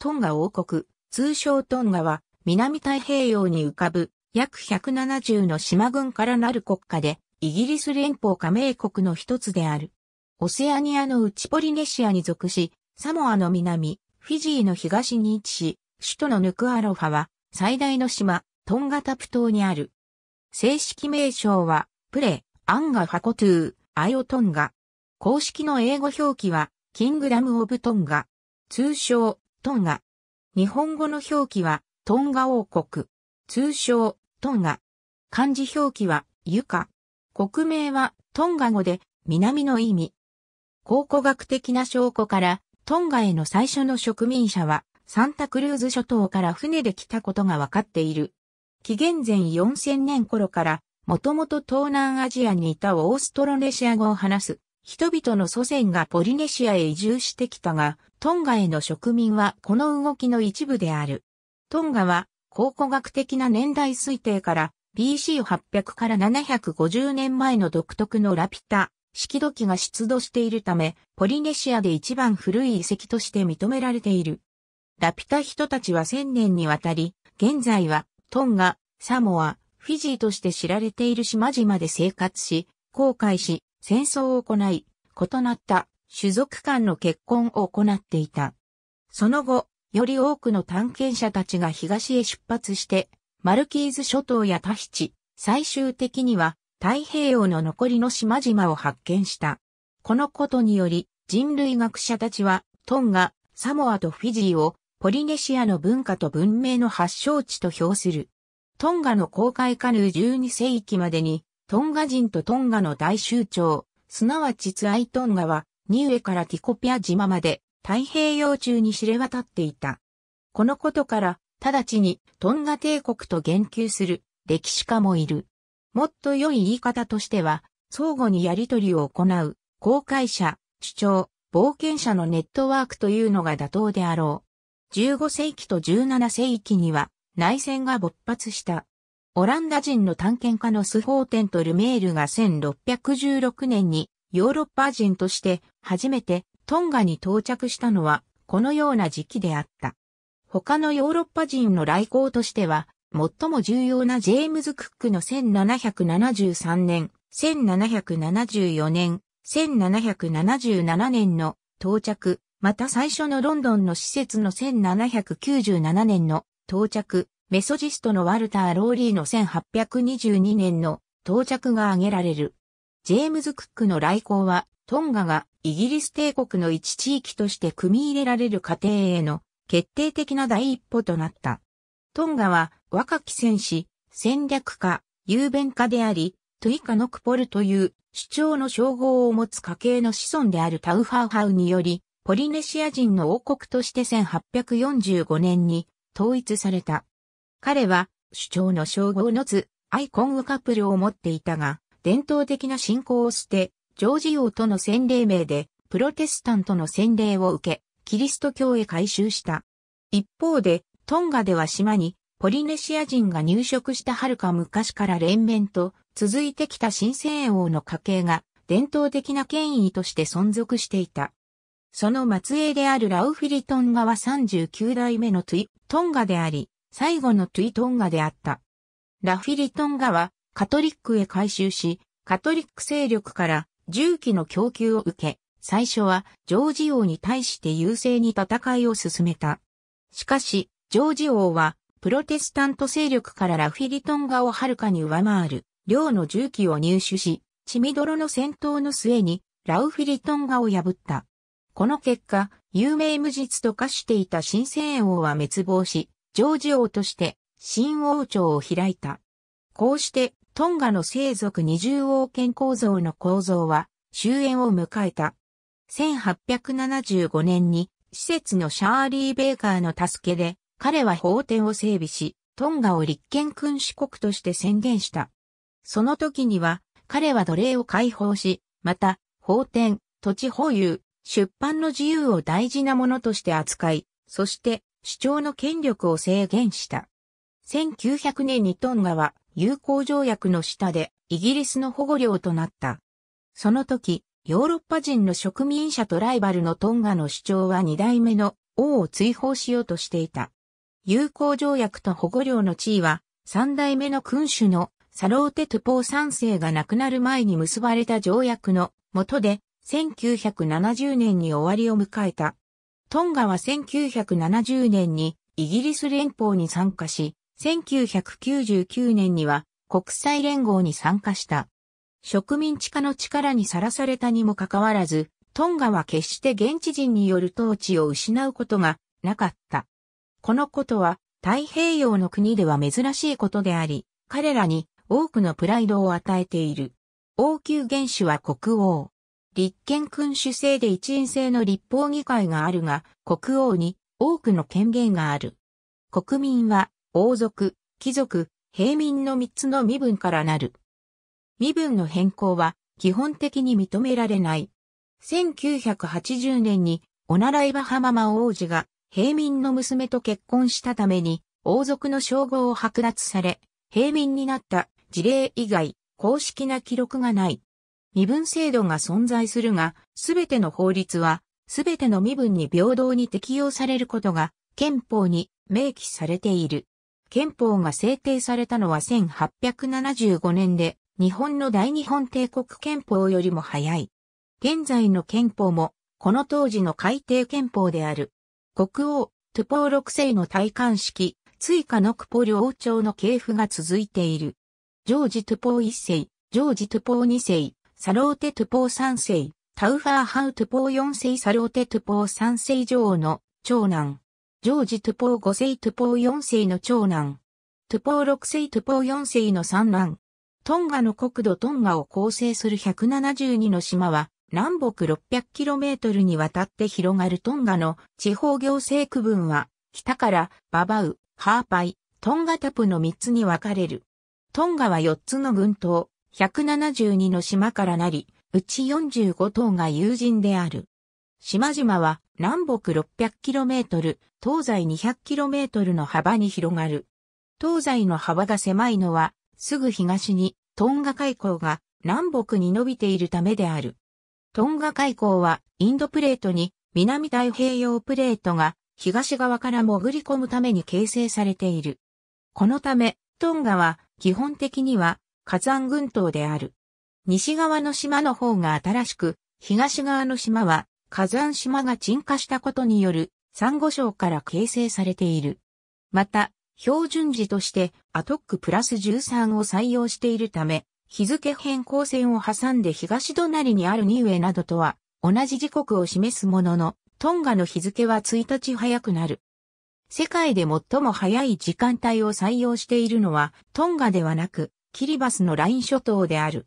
トンガ王国、通称トンガは、南太平洋に浮かぶ、約170の島群からなる国家で、イギリス連邦加盟国の一つである。オセアニアの内ポリネシアに属し、サモアの南、フィジーの東に位置し、首都のヌクアロファは、最大の島、トンガタプ島にある。正式名称は、プレ、アンガファコトゥー、アイオトンガ。公式の英語表記は、キングダム・オブ・トンガ。通称、トンガ。日本語の表記は、トンガ王国。通称、トンガ。漢字表記は、ユカ。国名は、トンガ語で、南の意味。考古学的な証拠から、トンガへの最初の植民者は、サンタクルーズ諸島から船で来たことがわかっている。紀元前4000年頃から、もともと東南アジアにいたオーストロネシア語を話す、人々の祖先がポリネシアへ移住してきたが、トンガへの植民はこの動きの一部である。トンガは考古学的な年代推定から BC800 から750年前の独特のラピュタ、式土器が出土しているため、ポリネシアで一番古い遺跡として認められている。ラピュタ人たちは千年にわたり、現在はトンガ、サモア、フィジーとして知られている島々で生活し、航海し、戦争を行い、異なった種族間の結婚を行っていた。その後、より多くの探検者たちが東へ出発して、マルキーズ諸島やタヒチ、最終的には太平洋の残りの島々を発見した。このことにより、人類学者たちは、トンガ、サモアとフィジーを、ポリネシアの文化と文明の発祥地と評する。トンガの公開カヌー12世紀までに、トンガ人とトンガの大集長、すなわちツアイトンガは、ニウエからティコピア島まで太平洋中に知れ渡っていた。このことから、直ちにトンガ帝国と言及する歴史家もいる。もっと良い言い方としては、相互にやりとりを行う、公開者、主張、冒険者のネットワークというのが妥当であろう。15世紀と17世紀には内戦が勃発した。オランダ人の探検家のスホーテンとルメールが1616年にヨーロッパ人として初めてトンガに到着したのはこのような時期であった。他のヨーロッパ人の来航としては最も重要なジェームズ・クックの1773年、1774年、1777年の到着、また最初のロンドンの施設の1797年の到着、メソジストのワルター・ローリーの1822年の到着が挙げられる。ジェームズ・クックの来航は、トンガがイギリス帝国の一地域として組み入れられる過程への決定的な第一歩となった。トンガは若き戦士、戦略家、雄弁家であり、トゥイカノクポルという主張の称号を持つ家系の子孫であるタウファウハウにより、ポリネシア人の王国として1845年に統一された。彼は主張の称号をのつアイコンウカプルを持っていたが、伝統的な信仰を捨て、ジョージ王との洗礼名で、プロテスタントの洗礼を受け、キリスト教へ改宗した。一方で、トンガでは島に、ポリネシア人が入植した遥か昔から連綿と続いてきた新生王の家系が伝統的な権威として存続していた。その末裔であるラウフィリトンガは39代目のトゥイトンガであり、最後のトゥイトンガであった。ラフィリトンガはカトリックへ改修し、カトリック勢力から銃器の供給を受け、最初はジョージ王に対して優勢に戦いを進めた。しかし、ジョージ王は、プロテスタント勢力からラフィリトンガをはるかに上回る、量の銃器を入手し、血みどろの戦闘の末に、ラウフィリトンガを破った。この結果、有名無実と化していた新政王は滅亡し、ジョージ王として、新王朝を開いた。こうして、トンガの生族20王権構造の構造は終焉を迎えた。1875年に施設のシャーリー・ベーカーの助けで彼は法典を整備し、トンガを立憲君主国として宣言した。その時には彼は奴隷を解放し、また法典、土地保有、出版の自由を大事なものとして扱い、そして主張の権力を制限した。1900年にトンガは友好条約の下でイギリスの保護領となった。その時、ヨーロッパ人の植民者とライバルのトンガの主張は二代目の王を追放しようとしていた。友好条約と保護領の地位は、三代目の君主のサローテ・トゥポー三世が亡くなる前に結ばれた条約の下で、1970年に終わりを迎えた。トンガは1970年にイギリス連邦に参加し、1999年には国際連合に参加した。植民地化の力にさらされたにもかかわらず、トンガは決して現地人による統治を失うことがなかった。このことは太平洋の国では珍しいことであり、彼らに多くのプライドを与えている。王宮元首は国王。立憲君主制で一員制の立法議会があるが、国王に多くの権限がある。国民は王族、貴族、平民の3つの身分からなる。身分の変更は基本的に認められない。1980年におならいバハママ王子が平民の娘と結婚したために王族の称号を剥奪され、平民になった事例以外公式な記録がない。身分制度が存在するが、すべての法律は、すべての身分に平等に適用されることが憲法に明記されている。憲法が制定されたのは1875年で、日本の大日本帝国憲法よりも早い。現在の憲法も、この当時の改定憲法である。国王、トゥポー6世の戴冠式、追加のクポ領朝の系譜が続いている。ジョージ・トゥポー1世、ジョージ・トゥポー2世、サローテ・トゥポー3世、タウファー・ハウ・トゥポー4世サローテ・トゥポー3世女王の長男、ジョージ・トゥポー5世トゥポー4世の長男。トゥポー6世トゥポー4世の三男。トンガの国土トンガを構成する172の島は、南北 600km にわたって広がるトンガの地方行政区分は、北からババウ、ハーパイ、トンガタプの3つに分かれる。トンガは4つの群島、172の島からなり、うち45島が友人である。島々は南北 600km、東西 200km の幅に広がる。東西の幅が狭いのは、すぐ東にトンガ海溝が南北に伸びているためである。トンガ海溝はインドプレートに南太平洋プレートが東側から潜り込むために形成されている。このため、トンガは基本的には火山群島である。西側の島の方が新しく、東側の島は火山島が沈下したことによるサンゴ礁から形成されている。また、標準時としてアトックプラス13を採用しているため、日付変更線を挟んで東隣にあるニウエなどとは同じ時刻を示すものの、トンガの日付は1日早くなる。世界で最も早い時間帯を採用しているのはトンガではなく、キリバスのライン諸島である。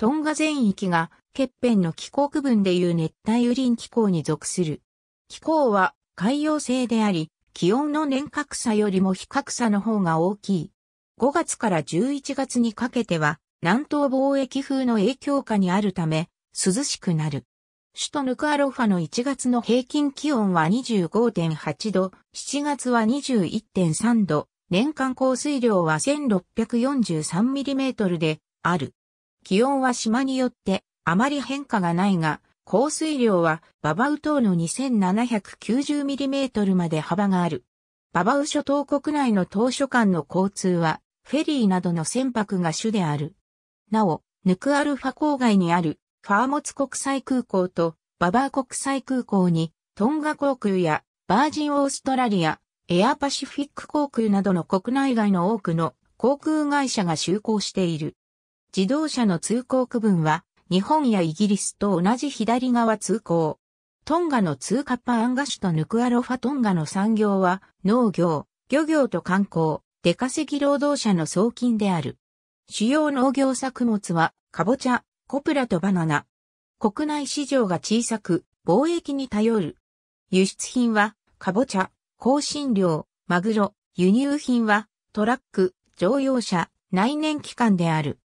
トンガ全域が、欠片の気候区分でいう熱帯雨林気候に属する。気候は海洋性であり、気温の年較差よりも比較差の方が大きい。5月から11月にかけては、南東貿易風の影響下にあるため、涼しくなる。首都ヌクアロファの1月の平均気温は25.8度、7月は21.3度、年間降水量は1 6 4 3トルである。気温は島によってあまり変化がないが、降水量はババウ島の 2790mm まで幅がある。ババウ諸島国内の島所間の交通は、フェリーなどの船舶が主である。なお、ヌクアルファ郊外にあるファーモツ国際空港とババー国際空港にトンガ航空やバージンオーストラリア、エアパシフィック航空などの国内外の多くの航空会社が就航している。自動車の通行区分は、日本やイギリスと同じ左側通行。トンガの通貨パアンガシュとヌクアロファトンガの産業は、農業、漁業と観光、出稼ぎ労働者の送金である。主要農業作物は、カボチャ、コプラとバナナ。国内市場が小さく、貿易に頼る。輸出品は、カボチャ、香辛料、マグロ、輸入品は、トラック、乗用車、内燃機関である。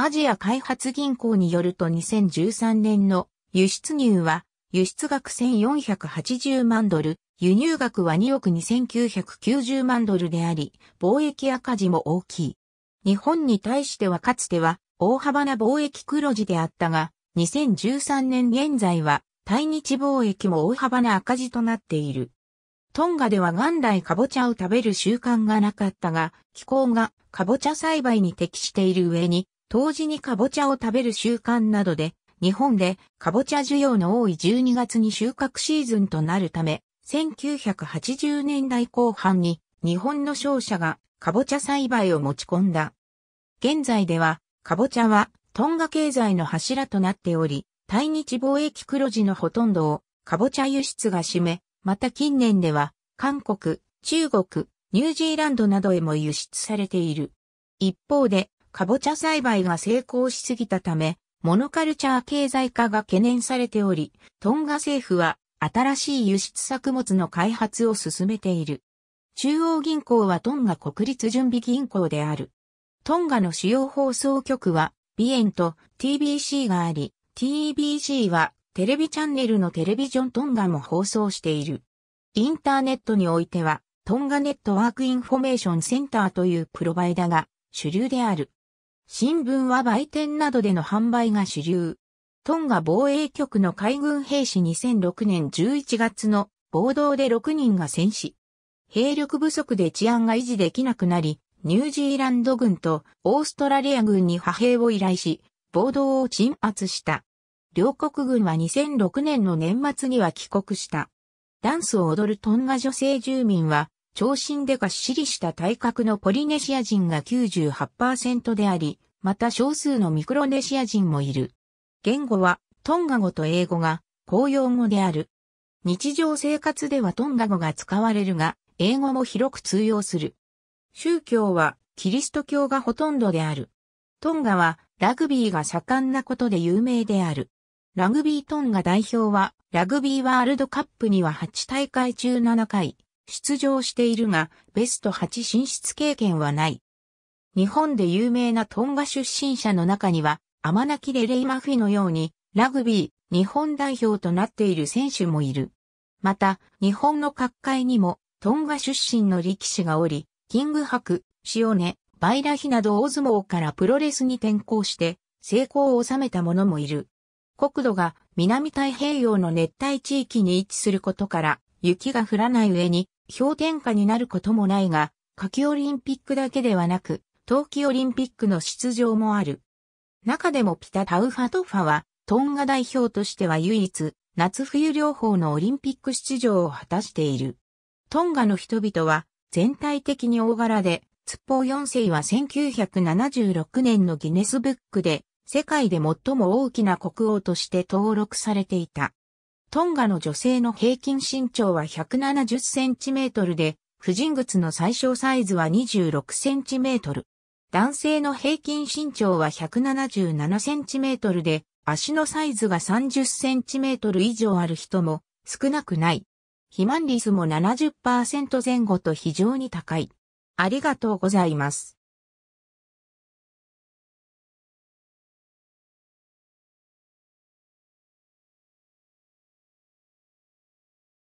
アジア開発銀行によると2013年の輸出入は輸出額1480万ドル、輸入額は2億2990万ドルであり、貿易赤字も大きい。日本に対してはかつては大幅な貿易黒字であったが、2013年現在は対日貿易も大幅な赤字となっている。トンガでは元来カボチャを食べる習慣がなかったが、気候がカボチャ栽培に適している上に、当時にカボチャを食べる習慣などで、日本でカボチャ需要の多い12月に収穫シーズンとなるため、1980年代後半に日本の商社がカボチャ栽培を持ち込んだ。現在ではカボチャはトンガ経済の柱となっており、対日貿易黒字のほとんどをカボチャ輸出が占め、また近年では韓国、中国、ニュージーランドなどへも輸出されている。一方でカボチャ栽培が成功しすぎたため、モノカルチャー経済化が懸念されており、トンガ政府は新しい輸出作物の開発を進めている。中央銀行はトンガ国立準備銀行である。トンガの主要放送局は、ビエンと TBC があり、TBC はテレビチャンネルのテレビジョントンガも放送している。インターネットにおいては、トンガネットワークインフォメーションセンターというプロバイダが主流である。新聞は売店などでの販売が主流。トンガ防衛局の海軍兵士2006年11月の暴動で6人が戦死。兵力不足で治安が維持できなくなり、ニュージーランド軍とオーストラリア軍に派兵を依頼し、暴動を鎮圧した。両国軍は2006年の年末には帰国した。ダンスを踊るトンガ女性住民は長身でがっしりした体格のポリネシア人が98%であり、また少数のミクロネシア人もいる。言語はトンガ語と英語が公用語である。日常生活ではトンガ語が使われるが、英語も広く通用する。宗教はキリスト教がほとんどである。トンガはラグビーが盛んなことで有名である。ラグビートンガ代表はラグビーワールドカップには8大会中7回、出場しているが、ベスト8進出経験はない。日本で有名なトンガ出身者の中には、アマナキレレイマフィのように、ラグビー、日本代表となっている選手もいる。また、日本の各界にも、トンガ出身の力士がおり、キングハク、シオネ、バイラヒなど大相撲からプロレスに転向して、成功を収めた者もいる。国土が南太平洋の熱帯地域に位置することから、雪が降らない上に氷点下になることもないが、夏季オリンピックだけではなく、冬季オリンピックの出場もある。中でもピタ・タウファトファは、トンガ代表としては唯一、夏冬両方のオリンピック出場を果たしている。トンガの人々は、全体的に大柄で、ツッポー4世は1976年のギネスブックで、世界で最も大きな国王として登録されていた。トンガの女性の平均身長は170センチメートルで、婦人靴の最小サイズは26センチメートル。男性の平均身長は177センチメートルで、足のサイズが30センチメートル以上ある人も少なくない。肥満率も70%前後と非常に高い。ありがとうございます。